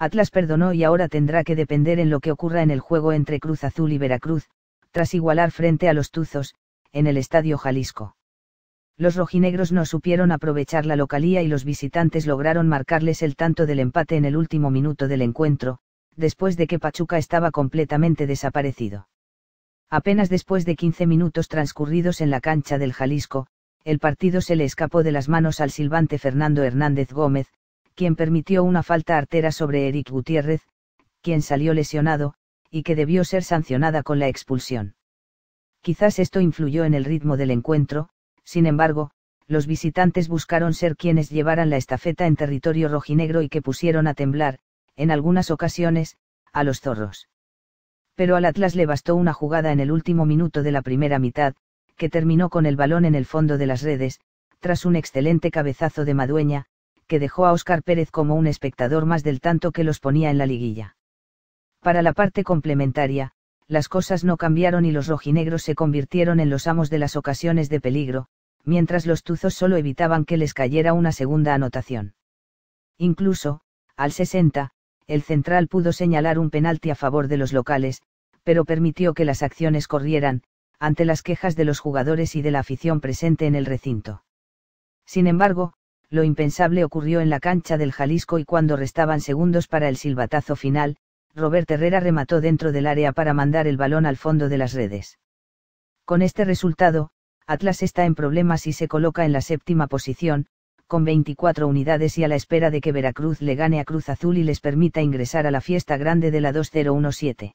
Atlas perdonó y ahora tendrá que depender en lo que ocurra en el juego entre Cruz Azul y Veracruz, tras igualar frente a los Tuzos, en el Estadio Jalisco. Los rojinegros no supieron aprovechar la localía y los visitantes lograron marcarles el tanto del empate en el último minuto del encuentro, después de que Pachuca estaba completamente desaparecido. Apenas después de 15 minutos transcurridos en la cancha del Jalisco, el partido se le escapó de las manos al silbante Fernando Hernández Gómez, quien permitió una falta artera sobre Eric Gutiérrez, quien salió lesionado, y que debió ser sancionada con la expulsión. Quizás esto influyó en el ritmo del encuentro, sin embargo, los visitantes buscaron ser quienes llevaran la estafeta en territorio rojinegro y que pusieron a temblar, en algunas ocasiones, a los zorros. Pero al Atlas le bastó una jugada en el último minuto de la primera mitad, que terminó con el balón en el fondo de las redes, tras un excelente cabezazo de Madueña, que dejó a Óscar Pérez como un espectador más del tanto que los ponía en la liguilla. Para la parte complementaria, las cosas no cambiaron y los rojinegros se convirtieron en los amos de las ocasiones de peligro, mientras los tuzos solo evitaban que les cayera una segunda anotación. Incluso, al 60, el central pudo señalar un penalti a favor de los locales, pero permitió que las acciones corrieran, ante las quejas de los jugadores y de la afición presente en el recinto. Sin embargo, lo impensable ocurrió en la cancha del Jalisco y cuando restaban segundos para el silbatazo final, Robert Herrera remató dentro del área para mandar el balón al fondo de las redes. Con este resultado, Atlas está en problemas y se coloca en la séptima posición, con 24 unidades y a la espera de que Veracruz le gane a Cruz Azul y les permita ingresar a la fiesta grande de la 2017.